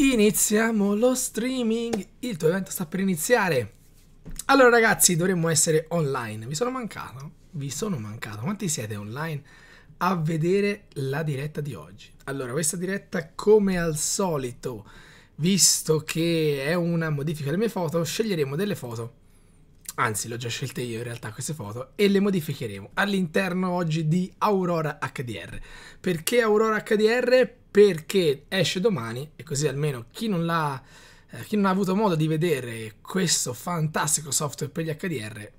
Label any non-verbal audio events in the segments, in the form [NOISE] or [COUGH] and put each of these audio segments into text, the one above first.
Iniziamo lo streaming, il tuo evento sta per iniziare. Allora ragazzi, dovremmo essere online. Vi sono mancato? Vi sono mancato. Quanti siete online a vedere la diretta di oggi? Allora, questa diretta come al solito, visto che è una modifica delle mie foto, sceglieremo delle foto. Anzi, le ho già scelte io in realtà queste foto e le modificheremo all'interno oggi di Aurora HDR. Perché Aurora HDR? perché esce domani e così almeno chi non l'ha eh, chi non ha avuto modo di vedere questo fantastico software per gli HDR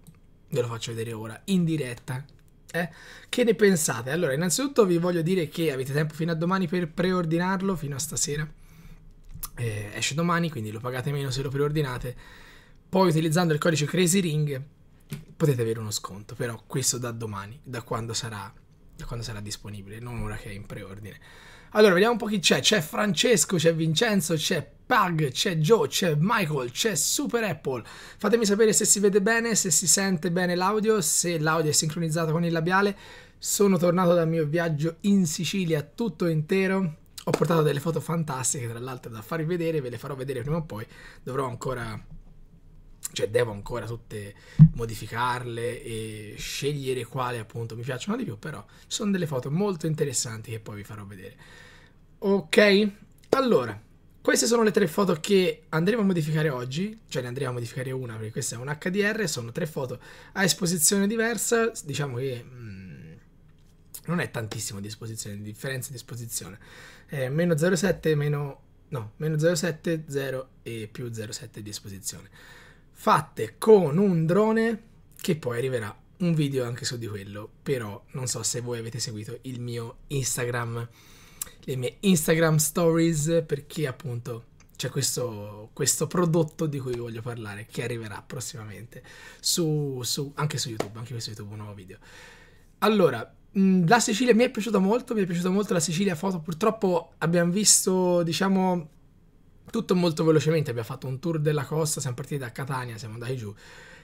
ve lo faccio vedere ora in diretta eh? che ne pensate? Allora innanzitutto vi voglio dire che avete tempo fino a domani per preordinarlo fino a stasera eh, esce domani quindi lo pagate meno se lo preordinate poi utilizzando il codice CrazyRing potete avere uno sconto però questo da domani da quando sarà, da quando sarà disponibile non ora che è in preordine allora, vediamo un po' chi c'è. C'è Francesco, c'è Vincenzo, c'è Pug, c'è Joe, c'è Michael, c'è Super Apple. Fatemi sapere se si vede bene, se si sente bene l'audio, se l'audio è sincronizzato con il labiale. Sono tornato dal mio viaggio in Sicilia tutto intero. Ho portato delle foto fantastiche, tra l'altro, da farvi vedere, ve le farò vedere prima o poi. Dovrò ancora cioè devo ancora tutte modificarle e scegliere quale appunto mi piacciono di più, però sono delle foto molto interessanti che poi vi farò vedere. Ok? Allora, queste sono le tre foto che andremo a modificare oggi, cioè ne andremo a modificare una perché questa è un HDR, sono tre foto a esposizione diversa, diciamo che mm, non è tantissimo di esposizione, di differenza di esposizione, è meno 0,7, meno, no, meno 0,7, 0 e più 0,7 di esposizione fatte con un drone che poi arriverà un video anche su di quello, però non so se voi avete seguito il mio Instagram, le mie Instagram stories, perché appunto c'è questo, questo prodotto di cui voglio parlare che arriverà prossimamente su, su, anche su YouTube, anche su YouTube un nuovo video. Allora, mm, la Sicilia mi è piaciuta molto, mi è piaciuta molto la Sicilia foto, purtroppo abbiamo visto, diciamo, tutto molto velocemente, abbiamo fatto un tour della costa, siamo partiti da Catania, siamo andati giù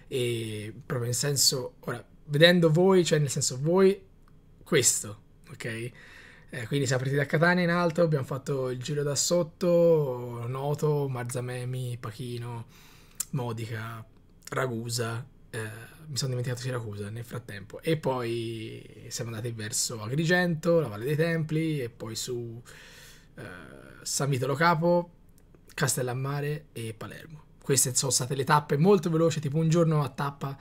e proprio in senso, ora, vedendo voi, cioè nel senso voi, questo, ok? Eh, quindi siamo partiti da Catania in alto, abbiamo fatto il giro da sotto, Noto, Marzamemi, Pachino, Modica, Ragusa, eh, mi sono dimenticato Siracusa nel frattempo, e poi siamo andati verso Agrigento, la Valle dei Templi, e poi su eh, San Vito Lo Capo, Castellammare e Palermo. Queste sono state le tappe molto veloci, tipo un giorno a tappa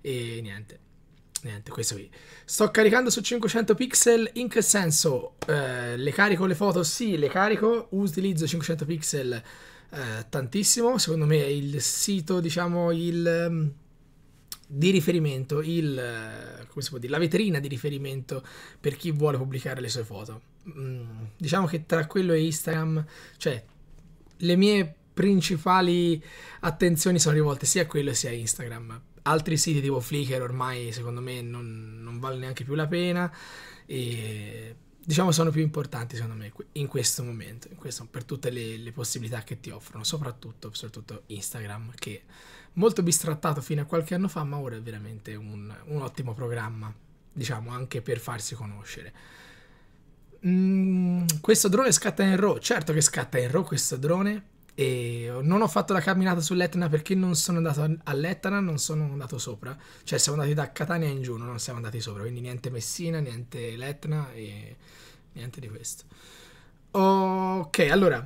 e niente. Niente, questo qui. Sto caricando su 500 pixel, in che senso? Eh, le carico le foto? Sì, le carico, utilizzo 500 pixel eh, tantissimo, secondo me è il sito, diciamo, il mm, di riferimento, il, eh, dire, la vetrina di riferimento per chi vuole pubblicare le sue foto. Mm, diciamo che tra quello e Instagram, cioè le mie principali attenzioni sono rivolte sia a quello sia a Instagram. Altri siti tipo Flickr ormai secondo me non, non vale neanche più la pena e diciamo sono più importanti secondo me in questo momento, in questo, per tutte le, le, possibilità che ti offrono, soprattutto, soprattutto Instagram che molto bistrattato fino a qualche anno fa ma ora è veramente un, un ottimo programma diciamo anche per farsi conoscere. Mm, questo drone scatta in RAW. Certo che scatta in RAW questo drone. E non ho fatto la camminata sull'Etna perché non sono andato all'Etna, non sono andato sopra. Cioè siamo andati da Catania in giù, non siamo andati sopra. Quindi niente Messina, niente l'Etna e niente di questo. Ok, allora.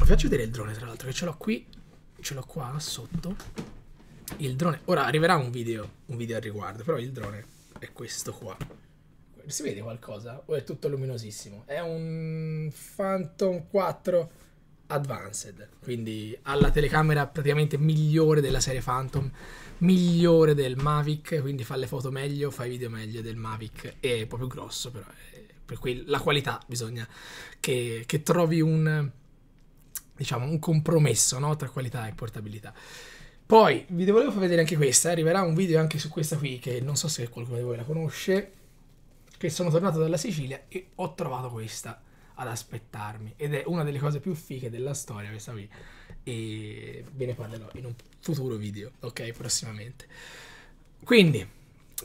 Vi faccio vedere il drone tra l'altro che ce l'ho qui. Ce l'ho qua sotto. Il drone. Ora arriverà un video, un video al riguardo, però il drone è questo qua si vede qualcosa o è tutto luminosissimo? È un Phantom 4 Advanced, quindi ha la telecamera praticamente migliore della serie Phantom, migliore del Mavic, quindi fa le foto meglio, fa i video meglio del Mavic, è proprio grosso però, per cui la qualità bisogna che, che trovi un, diciamo, un compromesso no? tra qualità e portabilità. Poi vi volevo far vedere anche questa, arriverà un video anche su questa qui che non so se qualcuno di voi la conosce, che sono tornato dalla Sicilia e ho trovato questa ad aspettarmi ed è una delle cose più fighe della storia questa qui e ve ne parlerò in un futuro video ok prossimamente quindi,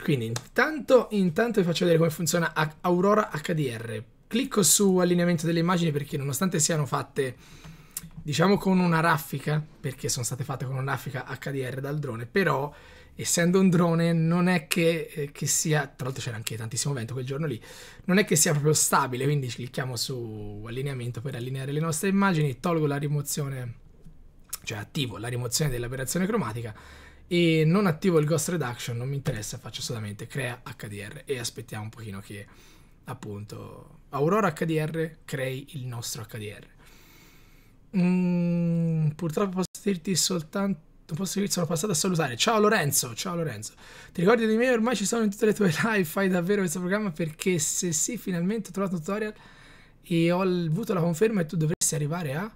quindi intanto, intanto vi faccio vedere come funziona Aurora HDR clicco su allineamento delle immagini perché nonostante siano fatte diciamo con una raffica perché sono state fatte con una raffica HDR dal drone però essendo un drone non è che, eh, che sia, tra l'altro c'era anche tantissimo vento quel giorno lì, non è che sia proprio stabile, quindi clicchiamo su allineamento per allineare le nostre immagini, tolgo la rimozione, cioè attivo la rimozione dell'aberrazione cromatica e non attivo il ghost reduction, non mi interessa, faccio solamente crea HDR e aspettiamo un pochino che appunto Aurora HDR crei il nostro HDR. Mm, purtroppo posso dirti soltanto non posso dirti, sono passato a salutare. Ciao Lorenzo, ciao Lorenzo. Ti ricordi di me? Ormai ci sono in tutte le tue [LAUGHS] live, fai davvero questo programma perché se sì, finalmente ho trovato un tutorial e ho avuto la conferma e tu dovresti arrivare a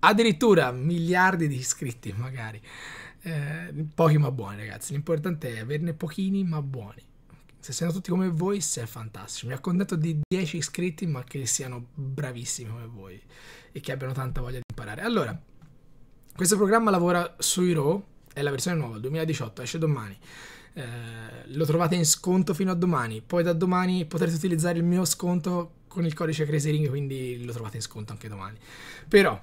addirittura miliardi di iscritti magari. Eh, pochi ma buoni ragazzi, l'importante è averne pochini ma buoni. Se siano tutti come voi, se è fantastico. Mi accontento di 10 iscritti, ma che siano bravissimi come voi e che abbiano tanta voglia di imparare. Allora, questo programma lavora sui RAW, è la versione nuova, 2018, esce domani. Eh, lo trovate in sconto fino a domani, poi da domani potrete utilizzare il mio sconto con il codice CrazyRing, quindi lo trovate in sconto anche domani. Però,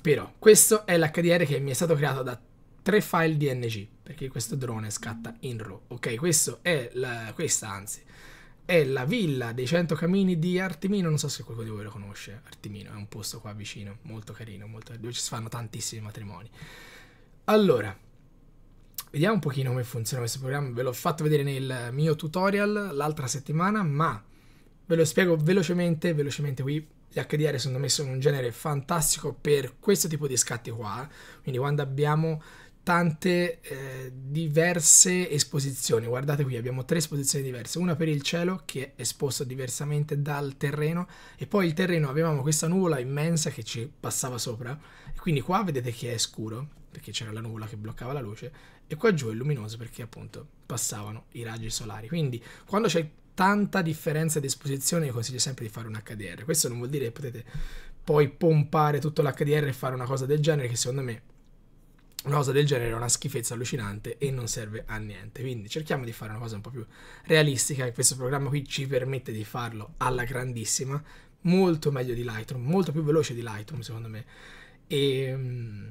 però, questo è l'HDR che mi è stato creato da tre file DNG, perché questo drone scatta in RAW, ok? Questo è la, questa, anzi, è la villa dei 100 camini di Artimino, non so se qualcuno di voi lo conosce, Artimino è un posto qua vicino, molto carino, molto, dove ci si fanno tantissimi matrimoni. Allora, vediamo un pochino come funziona questo programma, ve l'ho fatto vedere nel mio tutorial l'altra settimana, ma ve lo spiego velocemente, velocemente qui gli HDR secondo me sono un genere fantastico per questo tipo di scatti qua, quindi quando abbiamo tante eh, diverse esposizioni. Guardate qui, abbiamo tre esposizioni diverse, una per il cielo che è esposto diversamente dal terreno e poi il terreno avevamo questa nuvola immensa che ci passava sopra e quindi qua vedete che è scuro perché c'era la nuvola che bloccava la luce e qua giù è luminoso perché appunto passavano i raggi solari. Quindi quando c'è tanta differenza di esposizione io consiglio sempre di fare un HDR. Questo non vuol dire che potete poi pompare tutto l'HDR e fare una cosa del genere che secondo me una cosa del genere è una schifezza allucinante e non serve a niente. Quindi cerchiamo di fare una cosa un po' più realistica. E questo programma qui ci permette di farlo alla grandissima, molto meglio di Lightroom, molto più veloce di Lightroom, secondo me. E mm,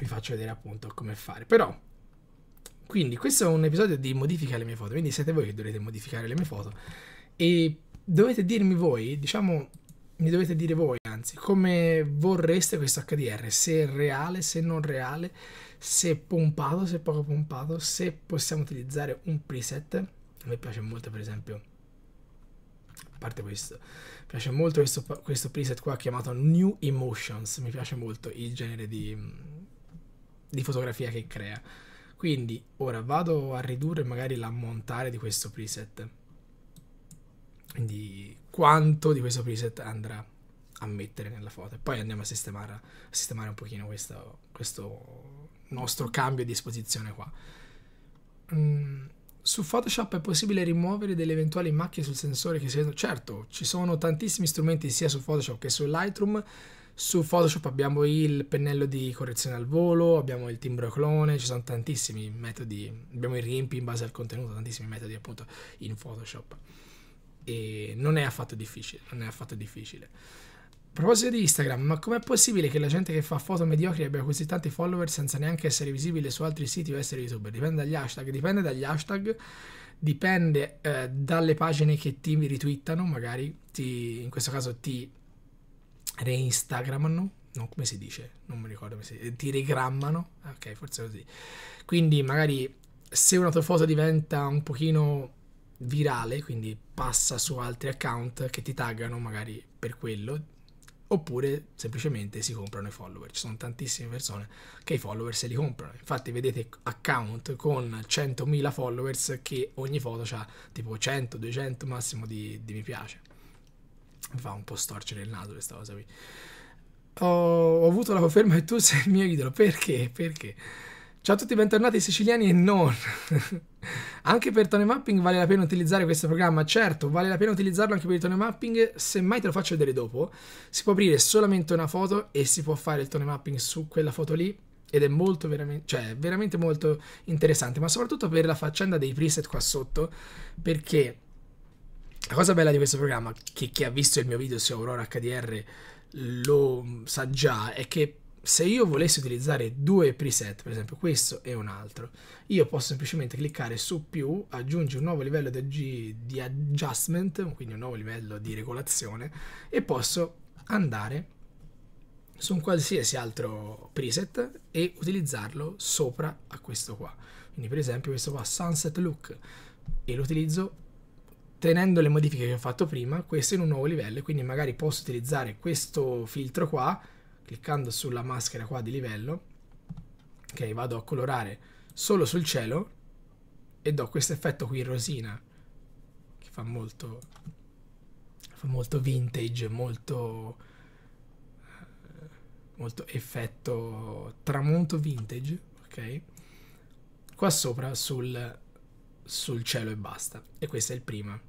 vi faccio vedere appunto come fare. Però quindi questo è un episodio di modifica le mie foto. Quindi siete voi che dovrete modificare le mie foto. E dovete dirmi voi, diciamo, mi dovete dire voi anzi, come vorreste questo HDR, se è reale, se non reale, se è pompato, se è poco pompato, se possiamo utilizzare un preset. A me piace molto per esempio, a parte questo, mi piace molto questo, questo preset qua chiamato New Emotions, mi piace molto il genere di, di fotografia che crea. Quindi ora vado a ridurre magari l'ammontare di questo preset quindi quanto di questo preset andrà a mettere nella foto e poi andiamo a sistemare, a sistemare un pochino questo, questo nostro cambio di esposizione qua. Mm, su Photoshop è possibile rimuovere delle eventuali macchie sul sensore che si vedono? Certo, ci sono tantissimi strumenti sia su Photoshop che su Lightroom. Su Photoshop abbiamo il pennello di correzione al volo, abbiamo il timbro clone, ci sono tantissimi metodi, abbiamo i riempi in base al contenuto, tantissimi metodi appunto in Photoshop. E non è affatto difficile, non è affatto difficile proposito di Instagram, ma com'è possibile che la gente che fa foto mediocri abbia così tanti follower senza neanche essere visibile su altri siti o essere youtuber? Dipende dagli hashtag, dipende dagli hashtag, dipende eh, dalle pagine che ti ritwittano, magari ti, in questo caso ti reinstagrammano, non come si dice, non mi ricordo come si dice, ti regrammano, ok, forse così. Quindi magari se una tua foto diventa un pochino virale, quindi passa su altri account che ti taggano magari per quello oppure semplicemente si comprano i follower. Ci sono tantissime persone che i follower se li comprano. Infatti vedete account con 100.000 followers che ogni foto ha tipo 100, 200 massimo di, di mi piace. Mi fa un po' storcere il naso questa cosa qui. Ho, ho avuto la conferma che tu sei il mio idolo. Perché? Perché? Ciao a tutti, bentornati siciliani e non. [LAUGHS] anche per tone mapping vale la pena utilizzare questo programma? Certo, vale la pena utilizzarlo anche per il tone mapping, semmai te lo faccio vedere dopo. Si può aprire solamente una foto e si può fare il tone mapping su quella foto lì ed è molto veramente, cioè, veramente molto interessante, ma soprattutto per la faccenda dei preset qua sotto, perché la cosa bella di questo programma, che chi ha visto il mio video su Aurora HDR lo sa già, è che se io volessi utilizzare due preset, per esempio questo e un altro, io posso semplicemente cliccare su più, aggiungi un nuovo livello di, di adjustment, quindi un nuovo livello di regolazione, e posso andare su un qualsiasi altro preset e utilizzarlo sopra a questo qua. Quindi per esempio questo qua, Sunset Look, e lo utilizzo tenendo le modifiche che ho fatto prima, questo in un nuovo livello, quindi magari posso utilizzare questo filtro qua cliccando sulla maschera qua di livello, ok, vado a colorare solo sul cielo e do questo effetto qui rosina che fa molto, fa molto vintage, molto, molto effetto tramonto vintage, ok? Qua sopra sul, sul cielo e basta. E questo è il prima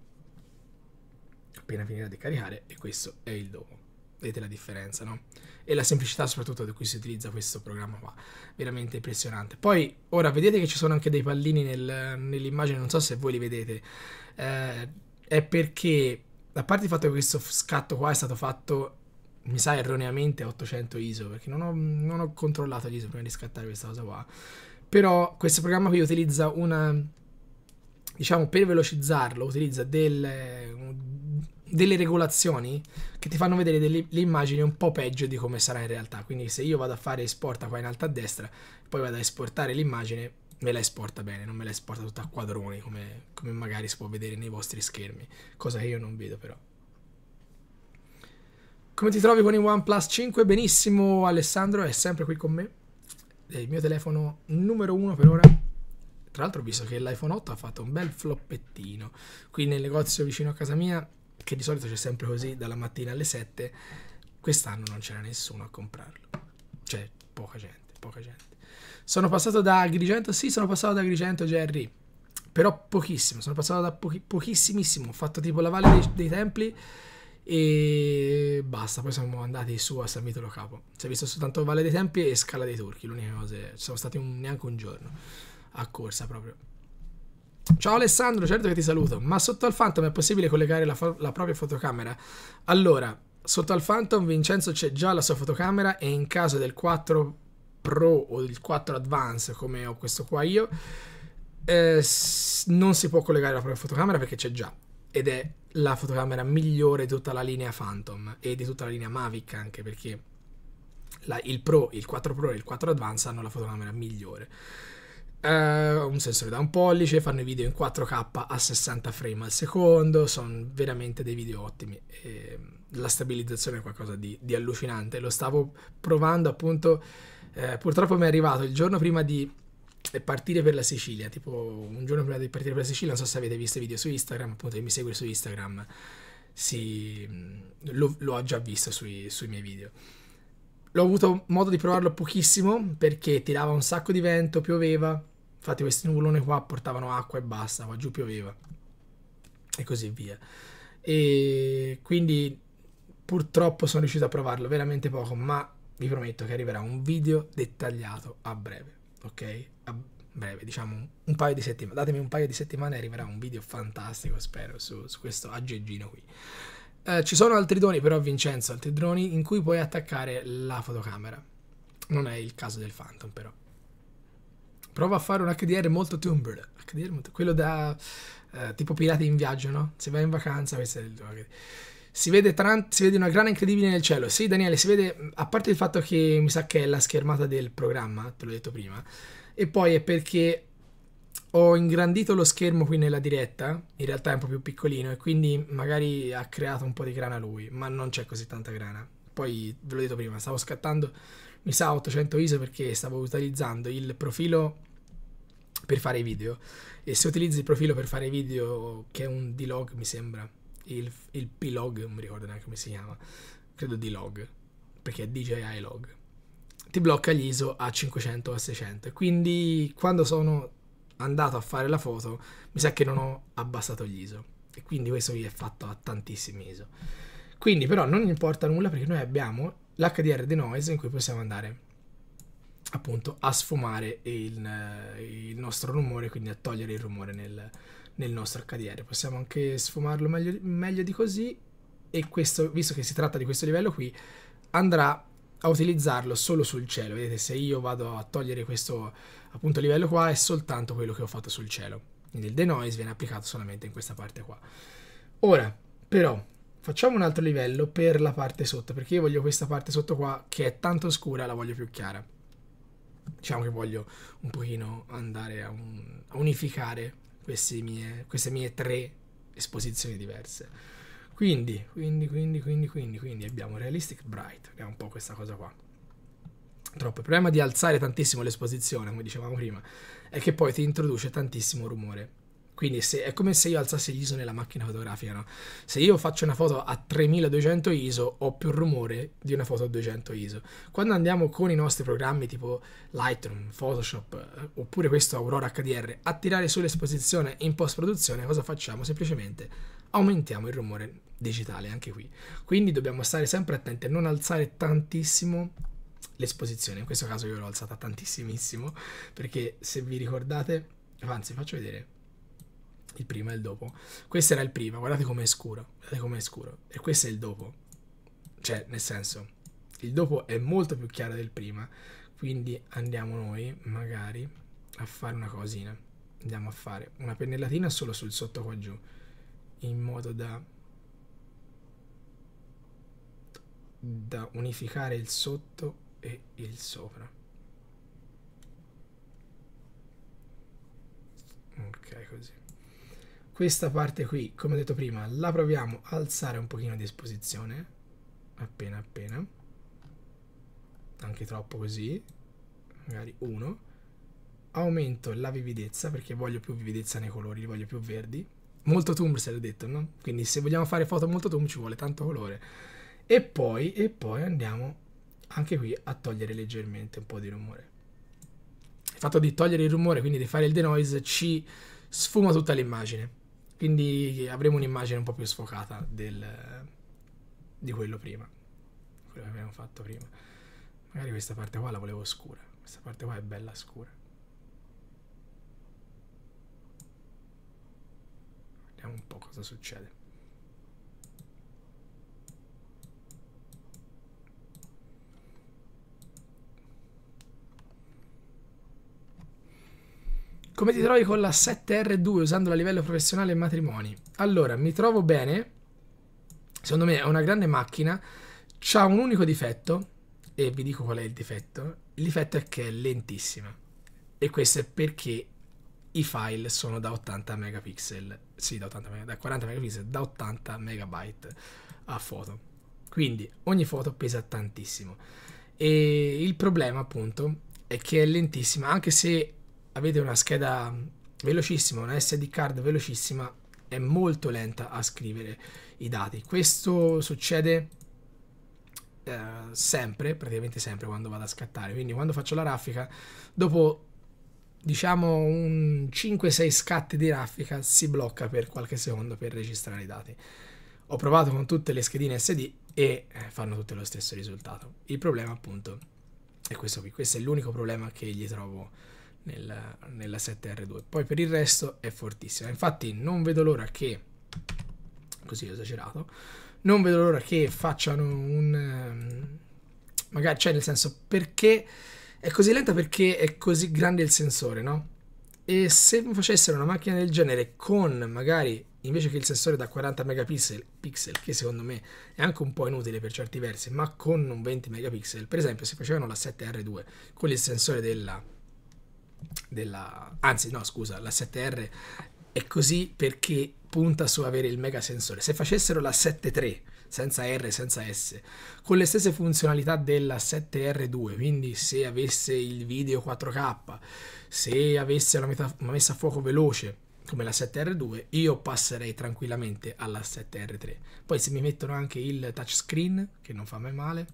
appena finirà di caricare e questo è il dopo vedete la differenza, no? E la semplicità soprattutto di cui si utilizza questo programma qua, veramente impressionante. Poi, ora, vedete che ci sono anche dei pallini nel, nell'immagine, non so se voi li vedete, eh, è perché, a parte il fatto che questo scatto qua è stato fatto, mi sa, erroneamente a 800 ISO, perché non ho, non ho controllato l'ISO prima di scattare questa cosa qua, però questo programma qui utilizza una diciamo per velocizzarlo utilizza del, delle regolazioni che ti fanno vedere delle, le immagini un po' peggio di come sarà in realtà. Quindi se io vado a fare esporta qua in alto a destra, poi vado a esportare l'immagine, me la esporta bene, non me la esporta tutta a quadroni come, come magari si può vedere nei vostri schermi, cosa che io non vedo però. Come ti trovi con i OnePlus 5? Benissimo Alessandro, è sempre qui con me. È il mio telefono numero uno per ora tra l'altro visto che l'iPhone 8 ha fatto un bel floppettino qui nel negozio vicino a casa mia che di solito c'è sempre così dalla mattina alle 7, quest'anno non c'era nessuno a comprarlo. Cioè, poca gente, poca gente. Sono passato da Agrigento, sì, sono passato da Agrigento, Jerry, però pochissimo, sono passato da pochi, pochissimissimo, ho fatto tipo la Valle dei, dei Templi e basta, poi siamo andati su a San Vito Lo Capo. Si è visto soltanto Valle dei Templi e Scala dei Turchi, l'unica cosa, sono stati un, neanche un giorno a corsa proprio. Ciao Alessandro, certo che ti saluto, ma sotto al Phantom è possibile collegare la, fo- la propria fotocamera? Allora, sotto al Phantom Vincenzo c'è già la sua fotocamera e in caso del 4 Pro o del 4 Advance, come ho questo qua io, eh, non si può collegare la propria fotocamera perché c'è già ed è la fotocamera migliore di tutta la linea Phantom e di tutta la linea Mavic anche perché la, il Pro, il 4 Pro e il 4 Advance hanno la fotocamera migliore. Uh, un sensore da un pollice, fanno i video in 4K a 60 frame al secondo, sono veramente dei video ottimi. E ehm, la stabilizzazione è qualcosa di, di, allucinante. Lo stavo provando appunto. Eh, purtroppo mi è arrivato il giorno prima di partire per la Sicilia, tipo un giorno prima di partire per la Sicilia, non so se avete visto i video su Instagram, appunto chi mi segue su Instagram, sì, lo, lo ho già visto sui, sui miei video l'ho avuto modo di provarlo pochissimo perché tirava un sacco di vento, pioveva. Infatti questi nuvoloni qua portavano acqua e basta, qua giù pioveva. E così via. E quindi purtroppo sono riuscito a provarlo veramente poco, ma vi prometto che arriverà un video dettagliato a breve, ok? A breve, diciamo un, paio di settimane. Datemi un paio di settimane e arriverà un video fantastico, spero, su, su questo aggeggino qui. Eh, ci sono altri droni, però Vincenzo, altri droni in cui puoi attaccare la fotocamera. Non è il caso del Phantom, però. Prova a fare un HDR molto Tumblr. HDR molto... Quello da... Eh, tipo pirati in viaggio, no? Se vai in vacanza, questo è il tuo... Si vede, si vede, una grana incredibile nel cielo. Sì, Daniele, si vede, a parte il fatto che mi sa che è la schermata del programma, te l'ho detto prima, e poi è perché ho ingrandito lo schermo qui nella diretta, in realtà è un po' più piccolino e quindi magari ha creato un po' di grana lui, ma non c'è così tanta grana. Poi ve l'ho detto prima, stavo scattando mi sa 800 ISO perché stavo utilizzando il profilo per fare video e se utilizzi il profilo per fare video che è un D-Log mi sembra, il, il P-Log non mi ricordo neanche come si chiama, credo D-Log perché è DJI Log ti blocca gli ISO a 500 o a 600 quindi quando sono andato a fare la foto, mi sa che non ho abbassato gli ISO. E quindi questo vi è fatto a tantissimi ISO. Quindi però non importa nulla perché noi abbiamo l'HDR di Noise in cui possiamo andare appunto a sfumare il, il nostro rumore, quindi a togliere il rumore nel, nel nostro HDR. Possiamo anche sfumarlo meglio, meglio di così e questo, visto che si tratta di questo livello qui, andrà a utilizzarlo solo sul cielo. Vedete, se io vado a togliere questo appunto a livello qua è soltanto quello che ho fatto sul cielo. Quindi il denoise viene applicato solamente in questa parte qua. Ora, però, facciamo un altro livello per la parte sotto, perché io voglio questa parte sotto qua, che è tanto scura la voglio più chiara. Diciamo che voglio un pochino andare a, un, a unificare mie, queste mie tre esposizioni diverse. Quindi, quindi, quindi, quindi, quindi, quindi abbiamo Realistic Bright, vediamo un po' questa cosa qua troppo. Il problema di alzare tantissimo l'esposizione, come dicevamo prima, è che poi ti introduce tantissimo rumore. Quindi se, è come se io alzassi l'ISO nella macchina fotografica, no? Se io faccio una foto a 3200 ISO ho più rumore di una foto a 200 ISO. Quando andiamo con i nostri programmi tipo Lightroom, Photoshop eh, oppure questo Aurora HDR a tirare sull'esposizione in post-produzione, cosa facciamo? Semplicemente aumentiamo il rumore digitale anche qui. Quindi dobbiamo stare sempre attenti a non alzare tantissimo l'esposizione, in questo caso io l'ho alzata tantissimo perché se vi ricordate, anzi faccio vedere il prima e il dopo, questo era il prima, guardate com'è scuro, guardate com'è scuro, e questo è il dopo, cioè nel senso il dopo è molto più chiaro del prima, quindi andiamo noi magari a fare una cosina, andiamo a fare una pennellatina solo sul sotto qua giù, in modo da da unificare il sotto e il sopra ok così questa parte qui come ho detto prima la proviamo a alzare un pochino di esposizione appena appena anche troppo così magari uno. aumento la vividezza perché voglio più vividezza nei colori, voglio più verdi. Molto tomb, se l'ho detto, no? Quindi se vogliamo fare foto molto tomb ci vuole tanto colore. E poi, e poi andiamo anche qui a togliere leggermente un po' di rumore. Il fatto di togliere il rumore, quindi di fare il denoise, ci sfuma tutta l'immagine. Quindi avremo un'immagine un po' più sfocata del, di quello prima. Quello che abbiamo fatto prima. Magari questa parte qua la volevo scura. Questa parte qua è bella scura. Vediamo un po' cosa succede. Come ti trovi con la 7R2 usandola a livello professionale e matrimoni? Allora, mi trovo bene. Secondo me è una grande macchina. C'ha un unico difetto. E vi dico qual è il difetto. Il difetto è che è lentissima. E questo è perché i file sono da 80 megapixel. Sì, da, 80 meg da 40 megapixel, da 80 megabyte a foto. Quindi ogni foto pesa tantissimo. E il problema appunto è che è lentissima, anche se avete una scheda velocissima, una SD card velocissima, è molto lenta a scrivere i dati. Questo succede eh, sempre, praticamente sempre quando vado a scattare. Quindi quando faccio la raffica, dopo diciamo un 5-6 scatti di raffica si blocca per qualche secondo per registrare i dati. Ho provato con tutte le schedine SD e eh, fanno tutte lo stesso risultato. Il problema appunto è questo qui, questo è l'unico problema che gli trovo nella, nella 7R2. Poi per il resto è fortissima. Infatti non vedo l'ora che... Così ho esagerato. Non vedo l'ora che facciano un... Ehm, magari, cioè nel senso, perché è così lenta? Perché è così grande il sensore, no? E se facessero una macchina del genere con magari invece che il sensore da 40 megapixel, pixel, che secondo me è anche un po' inutile per certi versi, ma con un 20 megapixel, per esempio se facevano la 7R2 con il sensore della della, anzi no scusa, la 7R è così perché punta su avere il mega sensore. Se facessero la 7.3 senza R, senza S, con le stesse funzionalità della 7R2, quindi se avesse il video 4K, se avesse una, meta, una messa a fuoco veloce come la 7R2, io passerei tranquillamente alla 7R3. Poi se mi mettono anche il touchscreen, che non fa mai male,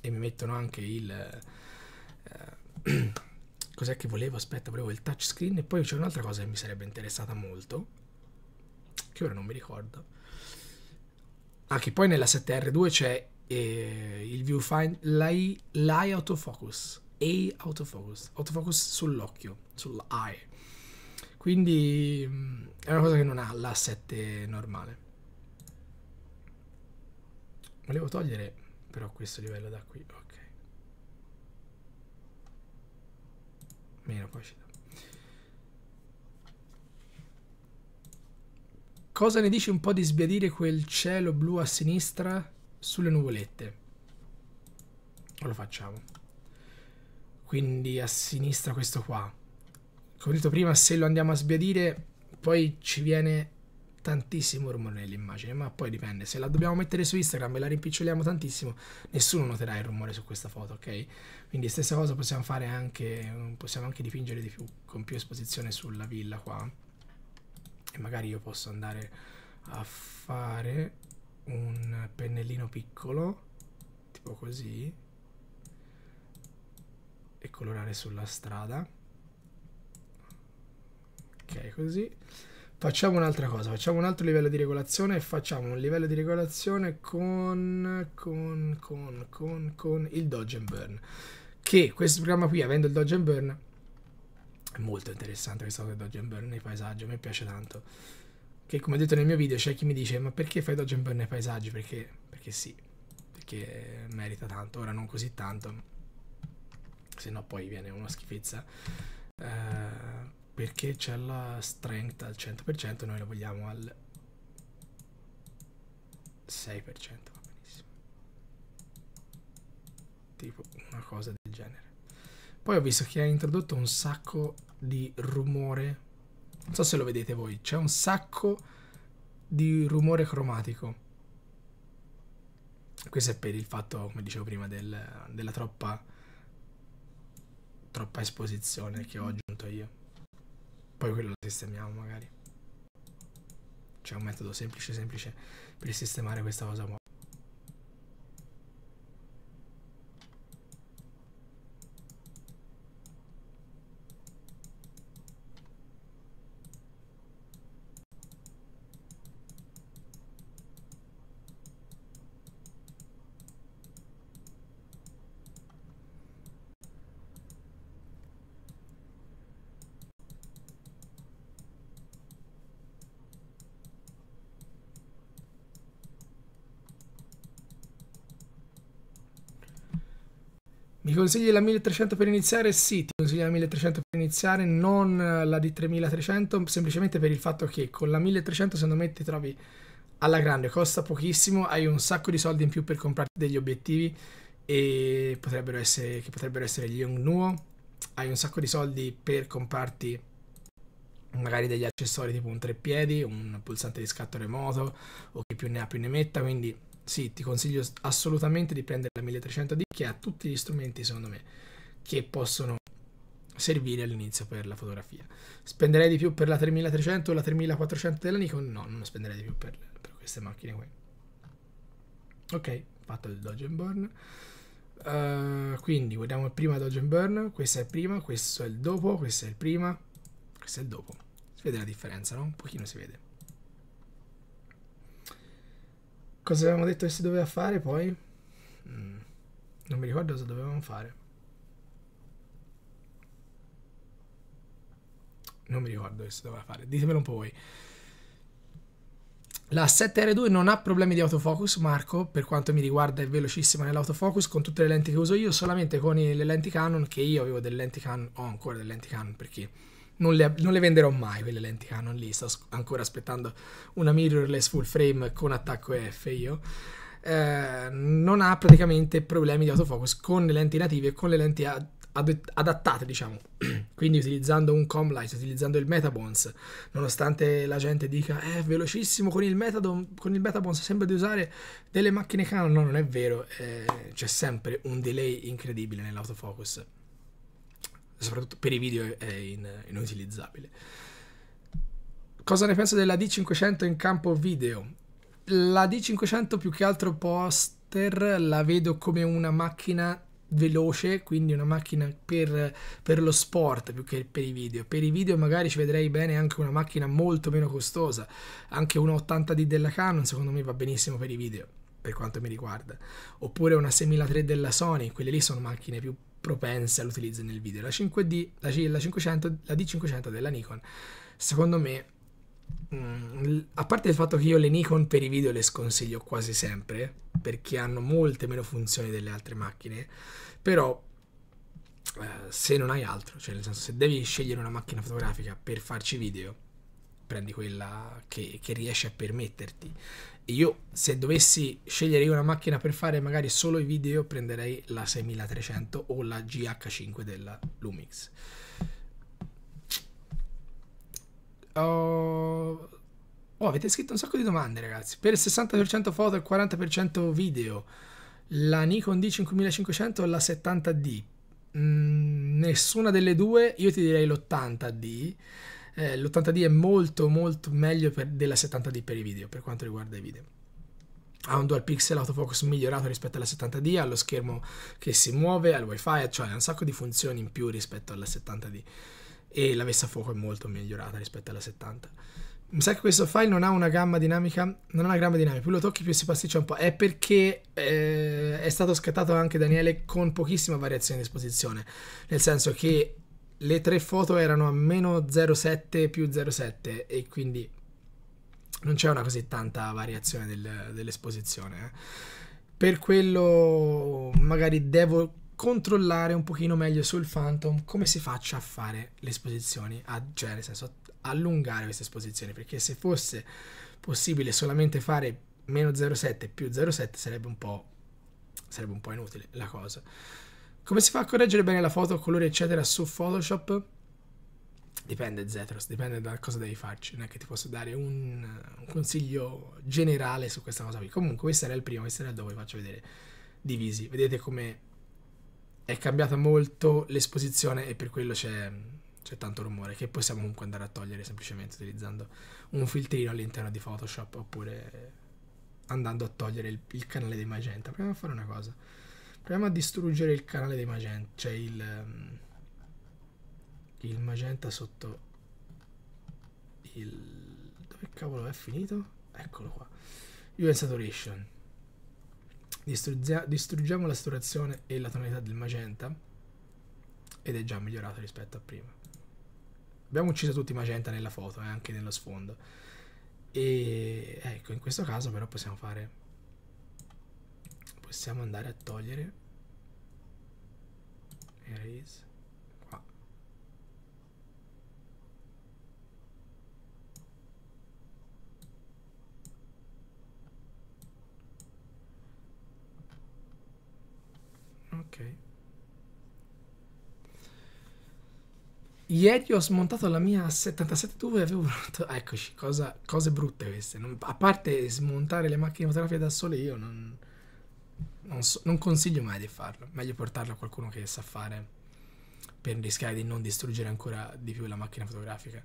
e mi mettono anche il... Eh, [CLEARS THROAT] cos'è che volevo? Aspetta, volevo il touchscreen e poi c'è un'altra cosa che mi sarebbe interessata molto, che ora non mi ricordo. Ah, che poi nella 7R2 c'è eh, il viewfinder, l'eye, autofocus, e autofocus, autofocus sull'occhio, sull'eye. Quindi mm, è una cosa che non ha la 7 normale. Volevo togliere però questo livello da qui, ok. meno coscienza. Cosa ne dici un po' di sbiadire quel cielo blu a sinistra sulle nuvolette? Lo facciamo. Quindi a sinistra questo qua. Come ho detto prima, se lo andiamo a sbiadire, poi ci viene tantissimo rumore nell'immagine, ma poi dipende. Se la dobbiamo mettere su Instagram e la rimpiccioliamo tantissimo, nessuno noterà il rumore su questa foto, ok? Quindi stessa cosa possiamo fare anche, possiamo anche dipingere di più, con più esposizione sulla villa qua. E magari io posso andare a fare un pennellino piccolo, tipo così, e colorare sulla strada. Ok, così Facciamo un'altra cosa, facciamo un altro livello di regolazione e facciamo un livello di regolazione con, con, con, con, con il dodge and burn. Che questo programma qui, avendo il dodge and burn, è molto interessante questo del dodge and burn nei paesaggi, mi piace tanto. Che come ho detto nel mio video c'è chi mi dice ma perché fai dodge and burn nei paesaggi? Perché, perché sì, perché merita tanto, ora non così tanto, se no poi viene una schifezza. Uh, perché c'è la strength al 100% noi la vogliamo al 6% va benissimo tipo una cosa del genere poi ho visto che ha introdotto un sacco di rumore non so se lo vedete voi c'è un sacco di rumore cromatico questo è per il fatto come dicevo prima del, della troppa troppa esposizione che ho aggiunto io poi quello lo sistemiamo magari c'è un metodo semplice semplice per sistemare questa cosa qua consigli la 1300 per iniziare? Sì, ti consiglio la 1300 per iniziare, non la di 3300, semplicemente per il fatto che con la 1300 secondo me ti trovi alla grande, costa pochissimo, hai un sacco di soldi in più per comprarti degli obiettivi e potrebbero essere, che potrebbero essere gli Young Nuo, hai un sacco di soldi per comprarti magari degli accessori tipo un treppiedi, un pulsante di scatto remoto o chi più ne ha più ne metta, quindi sì, ti consiglio assolutamente di prendere la 1300D che ha tutti gli strumenti, secondo me, che possono servire all'inizio per la fotografia. Spenderei di più per la 3300 o la 3400 della Nikon? No, non spenderei di più per, per queste macchine qui. Ok, fatto il Dodge Burn. Uh, quindi guardiamo il prima Dodge Burn, questo è il prima, questo è il dopo, questo è il prima, questo è il dopo. Si vede la differenza, no? Un pochino si vede. Cosa avevamo detto che si doveva fare poi? Mm. Non mi ricordo cosa dovevamo fare. Non mi ricordo che si doveva fare. Ditemelo un po' voi. La 7R2 non ha problemi di autofocus, Marco, per quanto mi riguarda è velocissima nell'autofocus con tutte le lenti che uso io, solamente con le lenti Canon, che io avevo delle lenti Canon, ho ancora delle lenti Canon perché non le, non le, venderò mai quelle lenti Canon lì. Sto ancora aspettando una mirrorless full frame con attacco F io. Eh, non ha praticamente problemi di autofocus con le lenti native e con le lenti ad, ad, adattate, diciamo. [CLEARS THROAT] Quindi utilizzando un Comlight, utilizzando il Metabones, nonostante la gente dica è eh, velocissimo con il, Metadon, con il Metabones, sembra di usare delle macchine Canon. No, non è vero, eh, c'è sempre un delay incredibile nell'autofocus soprattutto per i video è in, inutilizzabile. Cosa ne penso della D500 in campo video? La D500 più che altro poster la vedo come una macchina veloce, quindi una macchina per, per, lo sport più che per i video. Per i video magari ci vedrei bene anche una macchina molto meno costosa, anche una 80D della Canon secondo me va benissimo per i video, per quanto mi riguarda. Oppure una 6003 della Sony, quelle lì sono macchine più propense all'utilizzo nel video. La 5D, la, C, la, 500, la D500 della Nikon, secondo me, mh, mm, a parte il fatto che io le Nikon per i video le sconsiglio quasi sempre, perché hanno molte meno funzioni delle altre macchine, però eh, se non hai altro, cioè nel senso se devi scegliere una macchina fotografica per farci video, prendi quella che, che riesci a permetterti. io se dovessi scegliere una macchina per fare magari solo i video prenderei la 6300 o la GH5 della Lumix. Oh, oh, avete scritto un sacco di domande ragazzi. Per il 60% foto e il 40% video, la Nikon D5500 o la 70D? Mm, nessuna delle due, io ti direi l'80D eh, l'80D è molto molto meglio per, della 70D per i video, per quanto riguarda i video. Ha un dual pixel autofocus migliorato rispetto alla 70D, ha lo schermo che si muove, ha il wifi, cioè ha un sacco di funzioni in più rispetto alla 70D. E la messa a fuoco è molto migliorata rispetto alla 70. Mi sa che questo file non ha una gamma dinamica, non ha una gamma dinamica, più lo tocchi più si pasticcia un po', è perché eh, è stato scattato anche Daniele con pochissima variazione di esposizione, nel senso che le tre foto erano a meno 0,7 più 0,7 e quindi non c'è una così tanta variazione del, dell'esposizione. Eh. Per quello magari devo controllare un pochino meglio sul Phantom come si faccia a fare le esposizioni, a, cioè nel senso allungare queste esposizioni, perché se fosse possibile solamente fare meno 0,7 più 0,7 sarebbe un po', sarebbe un po' inutile la cosa. Come si fa a correggere bene la foto, colori eccetera su Photoshop? Dipende Zetros, dipende da cosa devi farci, non è che ti posso dare un, un consiglio generale su questa cosa qui. Comunque questo era il primo, questo era il dopo, vi faccio vedere divisi. Vedete come è cambiata molto l'esposizione e per quello c'è, tanto rumore che possiamo comunque andare a togliere semplicemente utilizzando un filtrino all'interno di Photoshop oppure andando a togliere il, il canale di Magenta. Proviamo a fare una cosa. Proviamo a distruggere il canale dei magenta, cioè il, ehm, il magenta sotto il... dove cavolo è finito? Eccolo qua. UN Saturation. Distruggia, distruggiamo la saturazione e la tonalità del magenta ed è già migliorato rispetto a prima. Abbiamo ucciso tutti i magenta nella foto e eh, anche nello sfondo. E ecco, in questo caso però possiamo fare possiamo andare a togliere erase qua ok Ieri ho smontato la mia 77 e avevo pronto... Eccoci, cosa, cose brutte queste. Non, a parte smontare le macchine fotografiche da sole, io non, non, so, non consiglio mai di farlo, meglio portarlo a qualcuno che sa fare per rischiare di non distruggere ancora di più la macchina fotografica.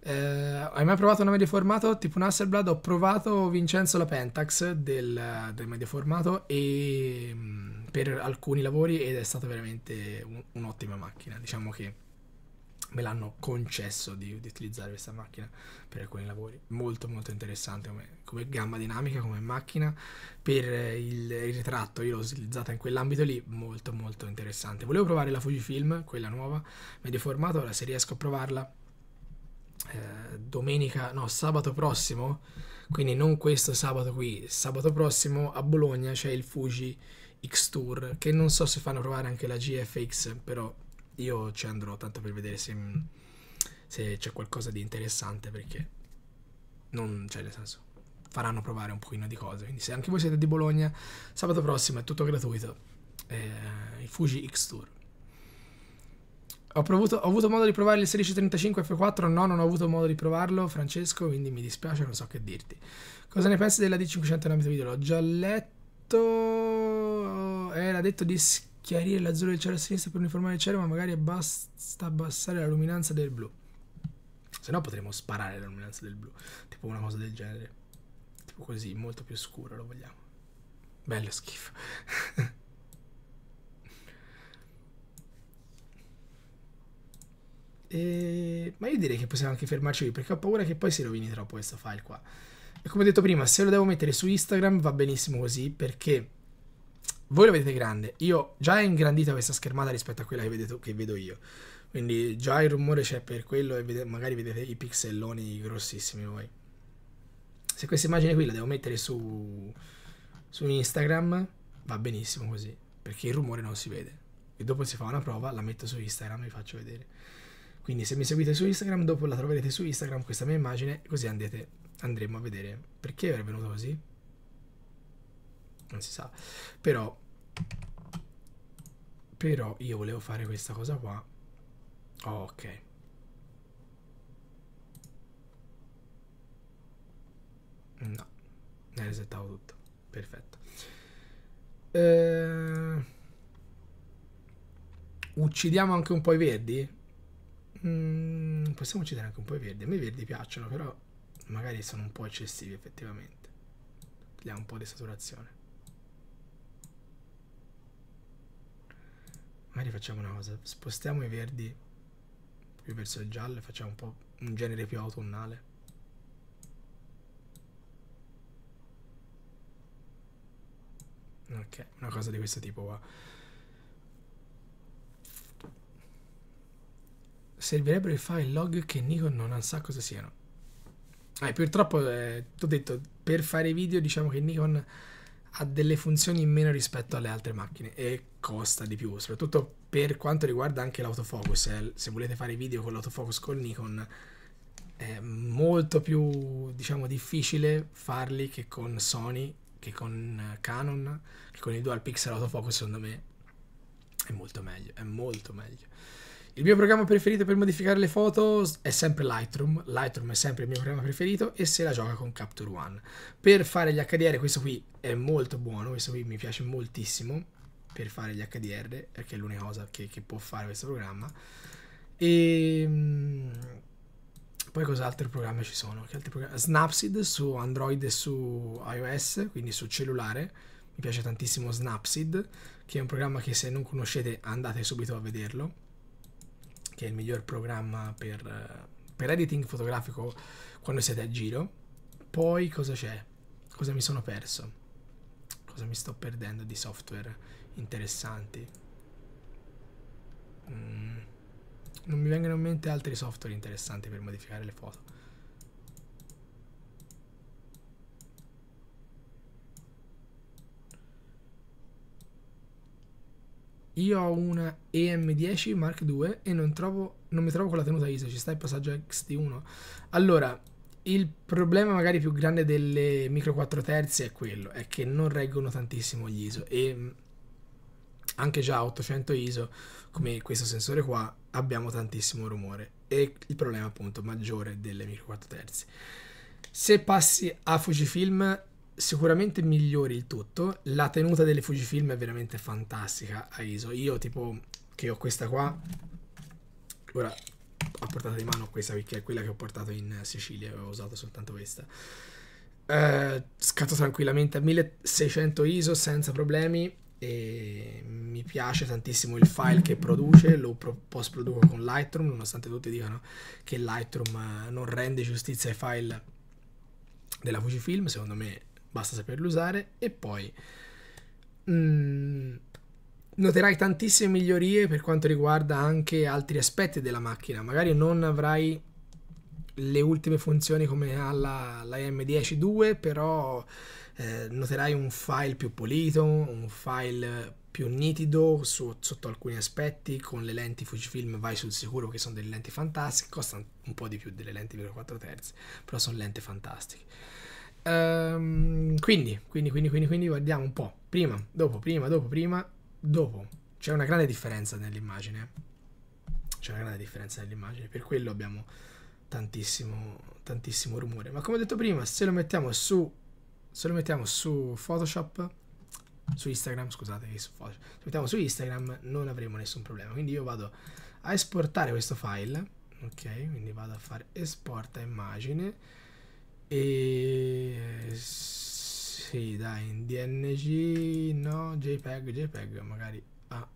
Eh, hai mai provato una medio formato tipo un Hasselblad? Ho provato Vincenzo la Pentax del, del medio formato e, mm, per alcuni lavori ed è stata veramente un'ottima macchina. Diciamo che me l'hanno concesso di, di, utilizzare questa macchina per alcuni lavori. Molto molto interessante come, come gamma dinamica, come macchina. Per il, il ritratto io l'ho utilizzata in quell'ambito lì, molto molto interessante. Volevo provare la Fujifilm, quella nuova, medio formato, ora se riesco a provarla eh, domenica, no, sabato prossimo, quindi non questo sabato qui, sabato prossimo a Bologna c'è il Fuji X Tour che non so se fanno provare anche la GFX, però io ci andrò tanto per vedere se, se c'è qualcosa di interessante perché non c'è cioè, nel senso. Faranno provare un pochino di cose. Quindi se anche voi siete di Bologna, sabato prossimo è tutto gratuito. Eh, il Fuji X Tour. Ho, provuto, ho, avuto modo di provare il 1635 F4, no, non ho avuto modo di provarlo, Francesco, quindi mi dispiace, non so che dirti. Cosa ne pensi della D500 in ambito video? L'ho già letto, era detto di scherzo chiarire l'azzurro del cielo a sinistra per uniformare il cielo, ma magari basta abbassare la luminanza del blu. Se no potremmo sparare la luminanza del blu, tipo una cosa del genere. Tipo così, molto più scuro lo vogliamo. Bello schifo. [LAUGHS] e... Ma io direi che possiamo anche fermarci qui perché ho paura che poi si rovini troppo questo file qua. E come ho detto prima, se lo devo mettere su Instagram va benissimo così perché voi lo vedete grande, io già è ingrandita questa schermata rispetto a quella che, vedete, che vedo io, quindi già il rumore c'è per quello e vede, magari vedete i pixelloni grossissimi voi. Se questa immagine qui la devo mettere su, su Instagram va benissimo così, perché il rumore non si vede. E dopo si fa una prova, la metto su Instagram e vi faccio vedere. Quindi se mi seguite su Instagram, dopo la troverete su Instagram questa mia immagine, così andate, andremo a vedere perché è venuto così non si sa però però io volevo fare questa cosa qua oh, ok no ne resettavo tutto perfetto eh, uccidiamo anche un po' i verdi mm, possiamo uccidere anche un po' i verdi a me i verdi piacciono però magari sono un po' eccessivi effettivamente. Diamo un po' di saturazione. magari facciamo una cosa spostiamo i verdi più verso il giallo e facciamo un po' un genere più autunnale ok una cosa di questo tipo qua servirebbero i file log che Nikon non sa cosa siano eh, purtroppo eh, ti ho detto per fare video diciamo che Nikon ha delle funzioni in meno rispetto alle altre macchine e costa di più, soprattutto per quanto riguarda anche l'autofocus. Eh, se volete fare video con l'autofocus con Nikon è molto più diciamo difficile farli che con Sony, che con eh, Canon, che con il dual pixel autofocus secondo me è molto meglio, è molto meglio. Il mio programma preferito per modificare le foto è sempre Lightroom, Lightroom è sempre il mio programma preferito e se la gioca con Capture One. Per fare gli HDR questo qui è molto buono, questo qui mi piace moltissimo per fare gli HDR perché è l'unica cosa che, che può fare questo programma. E ehm, poi cos'altro programma ci sono? Programmi? Snapseed su Android e su iOS, quindi su cellulare. Mi piace tantissimo Snapseed, che è un programma che se non conoscete andate subito a vederlo che è il miglior programma per, eh, per editing fotografico quando siete a giro. Poi cosa c'è? Cosa mi sono perso? Cosa mi sto perdendo di software interessanti? Mm, non mi vengono in mente altri software interessanti per modificare le foto. Io ho una EM10 Mark II e non, trovo, non mi trovo con la tenuta ISO, ci sta il passaggio XT1. Allora, il problema magari più grande delle micro 4 terzi è quello, è che non reggono tantissimo gli ISO e mm, anche già 800 ISO come questo sensore qua abbiamo tantissimo rumore e il problema appunto maggiore delle micro 4 terzi. Se passi a Fujifilm sicuramente migliori il tutto. La tenuta delle Fujifilm è veramente fantastica a ISO. Io tipo che ho questa qua, ora a portata di mano questa perché è quella che ho portato in Sicilia, ho usato soltanto questa. Eh, scatto tranquillamente a 1600 ISO senza problemi e mi piace tantissimo il file che produce, lo pro post produco con Lightroom, nonostante tutti dicano che Lightroom eh, non rende giustizia ai file della Fujifilm, secondo me basta saperlo usare e poi mh, mm, noterai tantissime migliorie per quanto riguarda anche altri aspetti della macchina magari non avrai le ultime funzioni come ha la, la M10.2 però eh, noterai un file più pulito un file più nitido su, sotto alcuni aspetti con le lenti Fujifilm vai sul sicuro che sono delle lenti fantastiche costano un po' di più delle lenti 4 terzi però sono lenti fantastiche Um, quindi, quindi, quindi, quindi, quindi, guardiamo un po'. Prima, dopo, prima, dopo, prima, dopo. C'è una grande differenza nell'immagine. C'è una grande differenza nell'immagine. Per quello abbiamo tantissimo, tantissimo rumore. Ma come ho detto prima, se lo mettiamo su, se lo mettiamo su Photoshop, su Instagram, scusate, su Photoshop, se lo mettiamo su Instagram non avremo nessun problema. Quindi io vado a esportare questo file. Ok, quindi vado a fare esporta immagine e sì, dai, in DNG no, JPEG, JPEG magari a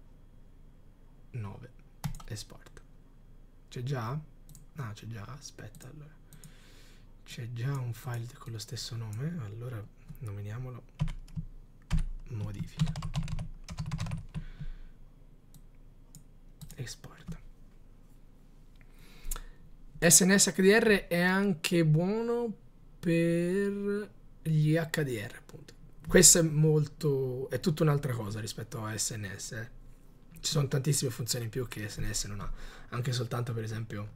9 esport. C'è già? Ah, c'è già, aspetta allora. C'è già un file con lo stesso nome, allora nominiamolo modifica. Export. SNS HDR è anche buono per gli HDR, appunto. Questo è molto. è tutta un'altra cosa rispetto a SNS. Eh. Ci sono tantissime funzioni in più che SNS non ha. Anche soltanto, per esempio,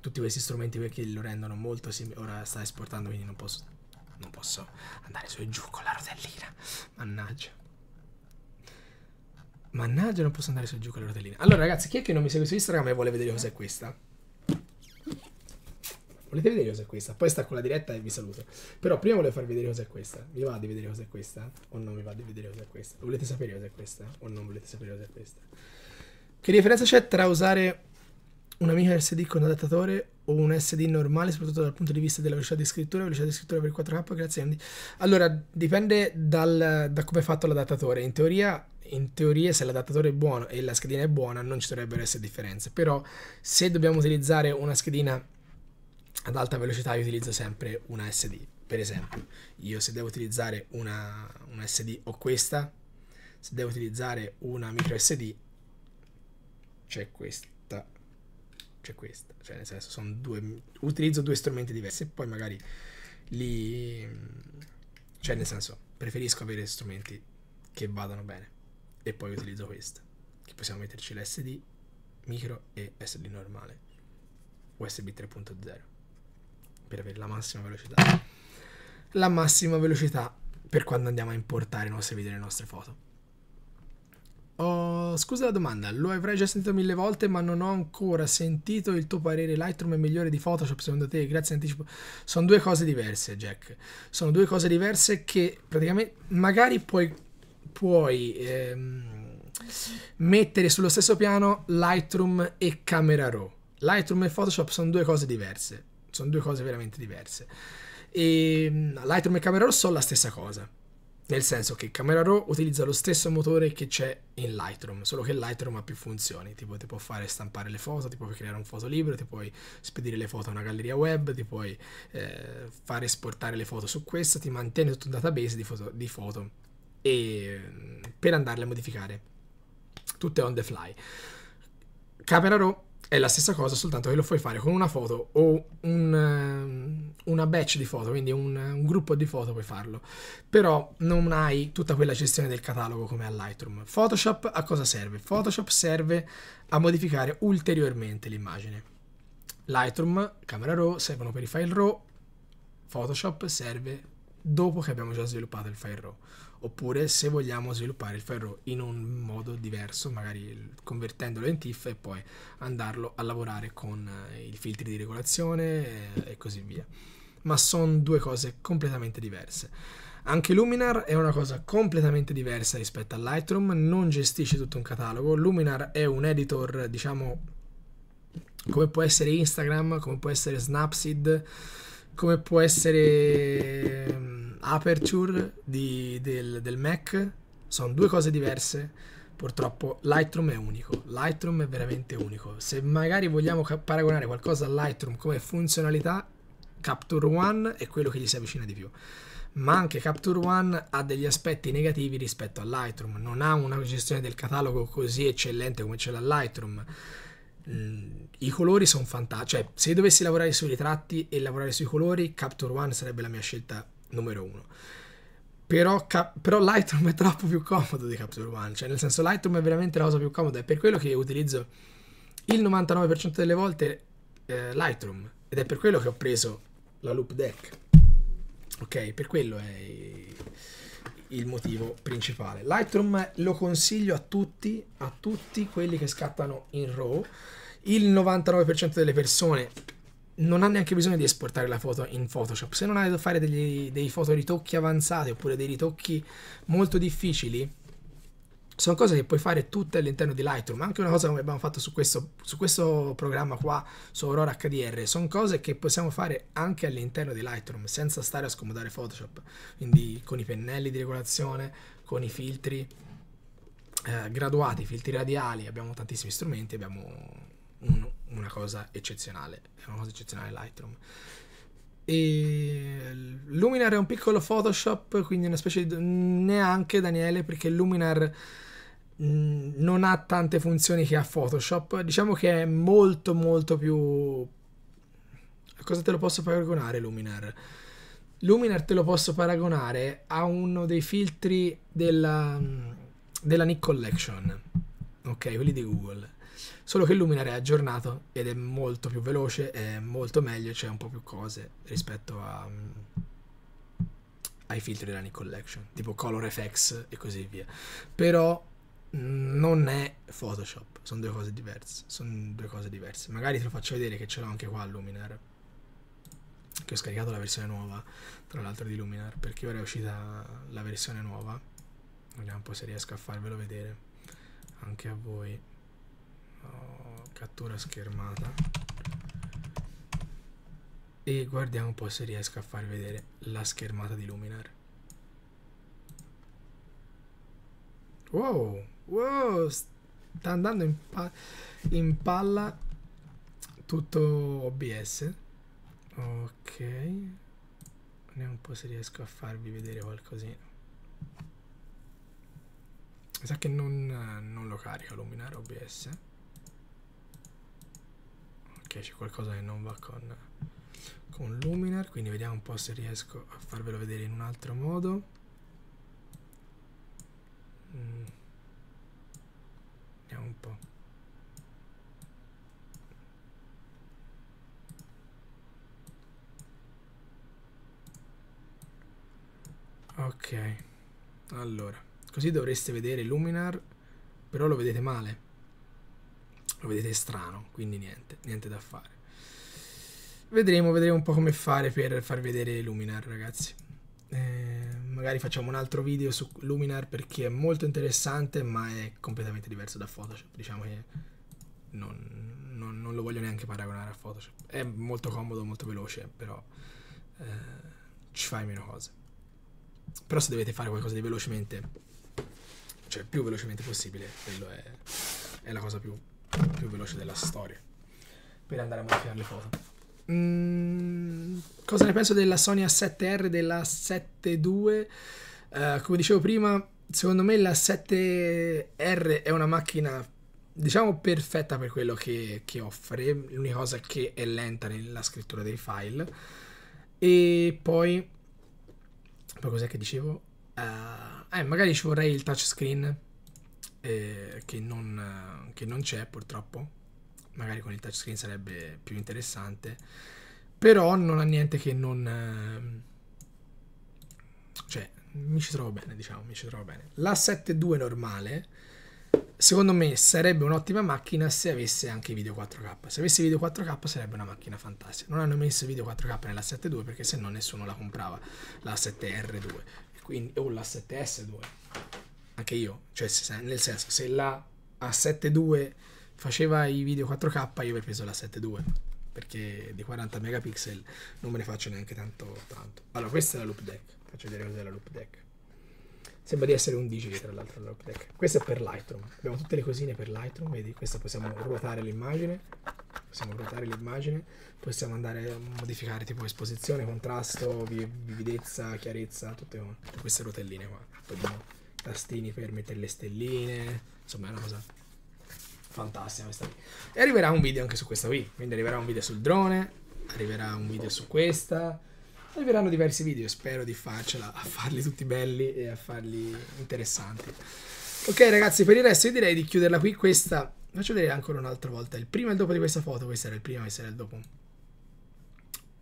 tutti questi strumenti vecchi lo rendono molto simile. Ora sta esportando, quindi non posso. Non posso andare su e giù con la rotellina. Mannaggia. Mannaggia, non posso andare su e giù con la rotellina. Allora, ragazzi, chi è che non mi segue su Instagram e vuole vedere cos'è questa? Volete vedere cos'è questa? Poi stacco la diretta e vi saluto. Però prima volevo farvi vedere cos'è questa. Vi va di vedere cos'è questa? O non vi va di vedere cos'è questa? Volete sapere cos'è questa? O non volete sapere cos'è questa? Che differenza c'è tra usare una micro SD con adattatore o un SD normale, soprattutto dal punto di vista della velocità di scrittura, velocità di scrittura per 4K, grazie Andy. Allora, dipende dal, da come è fatto l'adattatore. In teoria, in teoria, se l'adattatore è buono e la schedina è buona, non ci dovrebbero essere differenze. Però, se dobbiamo utilizzare una schedina ad alta velocità io utilizzo sempre una SD. Per esempio, io se devo utilizzare una, una SD ho questa, se devo utilizzare una micro SD c'è questa, c'è questa, cioè nel senso sono due, utilizzo due strumenti diversi e poi magari li, cioè nel senso preferisco avere strumenti che vadano bene e poi utilizzo questa, che possiamo metterci l'SD micro e SD normale, USB 3.0 per avere la massima velocità. La massima velocità per quando andiamo a importare i nostri video e le nostre foto. Oh, scusa la domanda, lo avrei già sentito mille volte, ma non ho ancora sentito il tuo parere. Lightroom è migliore di Photoshop secondo te? Grazie in anticipo. Sono due cose diverse, Jack. Sono due cose diverse che praticamente magari puoi, puoi ehm, mettere sullo stesso piano Lightroom e Camera Raw. Lightroom e Photoshop sono due cose diverse sono due cose veramente diverse. E ehm, Lightroom e Camera Raw sono la stessa cosa. Nel senso che Camera Raw utilizza lo stesso motore che c'è in Lightroom, solo che Lightroom ha più funzioni, tipo ti può fare stampare le foto, ti puoi creare un fotolibro, ti puoi spedire le foto a una galleria web, ti puoi eh, fare esportare le foto su questa, ti mantiene tutto un database di foto, di foto e, mm, per andarle a modificare, tutte on the fly. Camera Raw è la stessa cosa, soltanto che lo puoi fare con una foto o un, ehm, una batch di foto, quindi un, un, gruppo di foto puoi farlo, però non hai tutta quella gestione del catalogo come a Lightroom. Photoshop a cosa serve? Photoshop serve a modificare ulteriormente l'immagine. Lightroom, Camera Raw servono per i file RAW, Photoshop serve dopo che abbiamo già sviluppato il file RAW oppure se vogliamo sviluppare il ferro in un modo diverso, magari convertendolo in TIFF e poi andarlo a lavorare con eh, i filtri di regolazione e così via. Ma sono due cose completamente diverse. Anche Luminar è una cosa completamente diversa rispetto a Lightroom, non gestisce tutto un catalogo. Luminar è un editor, diciamo, come può essere Instagram, come può essere Snapseed, come può essere ehm, Aperture di, del, del Mac sono due cose diverse. Purtroppo Lightroom è unico, Lightroom è veramente unico. Se magari vogliamo paragonare qualcosa a Lightroom come funzionalità, Capture One è quello che gli si avvicina di più. Ma anche Capture One ha degli aspetti negativi rispetto a Lightroom, non ha una gestione del catalogo così eccellente come ce l'ha Lightroom. Mm, I colori sono fantastici, cioè se dovessi lavorare sui ritratti e lavorare sui colori, Capture One sarebbe la mia scelta numero uno. Però, cap- però Lightroom è troppo più comodo di Capture One, cioè nel senso Lightroom è veramente la cosa più comoda, è per quello che utilizzo il 99% delle volte eh, Lightroom ed è per quello che ho preso la Loop Deck. Ok, per quello è il motivo principale. Lightroom lo consiglio a tutti, a tutti quelli che scattano in RAW. Il 99% delle persone non ha neanche bisogno di esportare la foto in Photoshop. Se non ha da fare degli, dei fotoritocchi avanzati oppure dei ritocchi molto difficili, sono cose che puoi fare tutte all'interno di Lightroom. Anche una cosa come abbiamo fatto su questo, su questo programma qua, su Aurora HDR, sono cose che possiamo fare anche all'interno di Lightroom senza stare a scomodare Photoshop. Quindi con i pennelli di regolazione, con i filtri eh, graduati, filtri radiali, abbiamo tantissimi strumenti, abbiamo un, una cosa eccezionale, è una cosa eccezionale Lightroom. E Luminar è un piccolo Photoshop, quindi una specie di... neanche Daniele, perché Luminar mm, non ha tante funzioni che ha Photoshop. Diciamo che è molto molto più... A cosa te lo posso paragonare Luminar? Luminar te lo posso paragonare a uno dei filtri della, mm, della Nick Collection, ok, quelli di Google Solo che Luminar è aggiornato ed è molto più veloce, è molto meglio, c'è un po' più cose rispetto a, um, ai filtri della Nick Collection, tipo Color FX e così via. Però mm, non è Photoshop, sono due cose diverse, sono due cose diverse. Magari te lo faccio vedere che ce l'ho anche qua a Luminar. Che ho scaricato la versione nuova, tra l'altro di Luminar, perché ora è uscita la versione nuova. Vediamo un po' se riesco a farvelo vedere anche a voi. Oh, cattura schermata e guardiamo un po' se riesco a far vedere la schermata di Luminar wow wow sta andando in, pa in palla tutto OBS ok vediamo un po' se riesco a farvi vedere qualcosina mi sa che non, non lo carica Luminar OBS perché c'è qualcosa che non va con, con Luminar quindi vediamo un po' se riesco a farvelo vedere in un altro modo mm. vediamo un po' ok allora così dovreste vedere Luminar però lo vedete male lo vedete strano, quindi niente, niente da fare. Vedremo, vedremo un po' come fare per far vedere Luminar, ragazzi. Eh, magari facciamo un altro video su Luminar perché è molto interessante, ma è completamente diverso da Photoshop. Diciamo che non, non, non lo voglio neanche paragonare a Photoshop. È molto comodo, molto veloce, però eh, ci fai meno cose. Però se dovete fare qualcosa di velocemente, cioè più velocemente possibile, quello è, è la cosa più più veloce della storia per andare a modificare le foto. Mm, cosa ne penso della Sony A7R della 72? Uh, eh, come dicevo prima, secondo me la 7R è una macchina diciamo perfetta per quello che, che offre. L'unica cosa è che è lenta nella scrittura dei file. E poi, poi cos'è che dicevo? Uh, eh, magari ci vorrei il touchscreen eh, che, non, che non c'è purtroppo magari con il touchscreen sarebbe più interessante però non ha niente che non ehm, cioè mi ci trovo bene diciamo mi ci trovo bene la 7.2 normale secondo me sarebbe un'ottima macchina se avesse anche video 4K se avesse video 4K sarebbe una macchina fantastica non hanno messo video 4K nella 7.2 perché se no nessuno la comprava la 7R2 quindi, o la 7S2 anche io, cioè nel senso se la a 72 faceva i video 4K io avrei preso la 7.2 perché di 40 megapixel non me ne faccio neanche tanto tanto. Allora questa è la loop deck, faccio vedere cos'è la loop deck. Sembra di essere un DJ tra l'altro la loop deck. Questa è per Lightroom, abbiamo tutte le cosine per Lightroom, vedi? Questa possiamo ruotare l'immagine, possiamo ruotare l'immagine, possiamo andare a modificare tipo esposizione, contrasto, vividezza, chiarezza, tutte, tutte queste rotelline qua tastini per mettere le stelline, insomma è una cosa fantastica questa qui. E arriverà un video anche su questa qui, quindi arriverà un video sul drone, arriverà un video su questa, arriveranno diversi video, spero di farcela a farli tutti belli e a farli interessanti. Ok ragazzi, per il resto io direi di chiuderla qui, questa faccio vedere ancora un'altra volta il prima e il dopo di questa foto, Questa era il prima, questo era il dopo.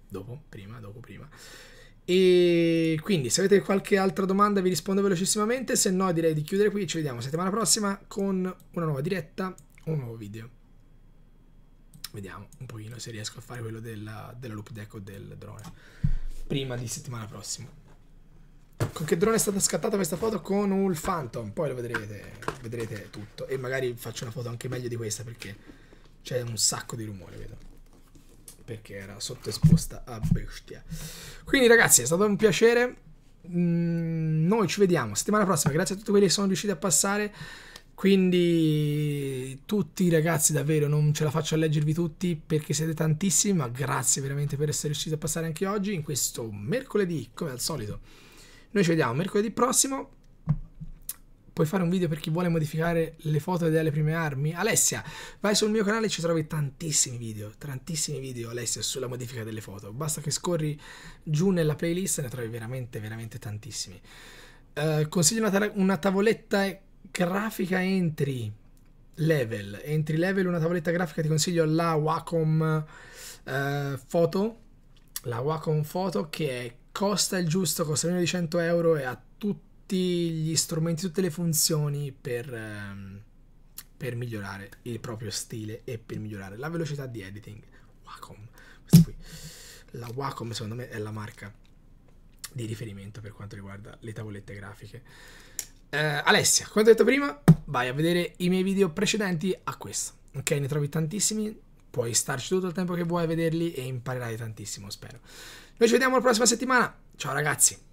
Dopo, prima, dopo, prima. E quindi se avete qualche altra domanda vi rispondo velocissimamente, se no direi di chiudere qui, ci vediamo settimana prossima con una nuova diretta, un nuovo video. Vediamo un pochino se riesco a fare quello della, della loop deck o del drone prima di settimana prossima. Con che drone è stata scattata questa foto? Con un Phantom, poi lo vedrete, vedrete tutto e magari faccio una foto anche meglio di questa perché c'è un sacco di rumore, vedo perché era sottosposta a bestia. Quindi ragazzi è stato un piacere. Mm, noi ci vediamo settimana prossima. Grazie a tutti quelli che sono riusciti a passare. Quindi tutti ragazzi davvero non ce la faccio a leggervi tutti perché siete tantissimi, ma grazie veramente per essere riusciti a passare anche oggi in questo mercoledì come al solito. Noi ci vediamo mercoledì prossimo puoi fare un video per chi vuole modificare le foto delle prime armi? Alessia, vai sul mio canale e ci trovi tantissimi video, tantissimi video Alessia sulla modifica delle foto, basta che scorri giù nella playlist e ne trovi veramente veramente tantissimi. Uh, consiglio una, ta una tavoletta grafica entry level, entry level una tavoletta grafica ti consiglio la Wacom uh, Photo, la Wacom Photo che costa il giusto, costa meno di 100 euro e ha tutti gli strumenti, tutte le funzioni per, ehm, per migliorare il proprio stile e per migliorare la velocità di editing. Wacom, La Wacom secondo me è la marca di riferimento per quanto riguarda le tavolette grafiche. Eh, Alessia, come ho detto prima, vai a vedere i miei video precedenti a questo. Ok, ne trovi tantissimi, puoi starci tutto il tempo che vuoi a vederli e imparerai tantissimo, spero. Noi ci vediamo la prossima settimana. Ciao ragazzi!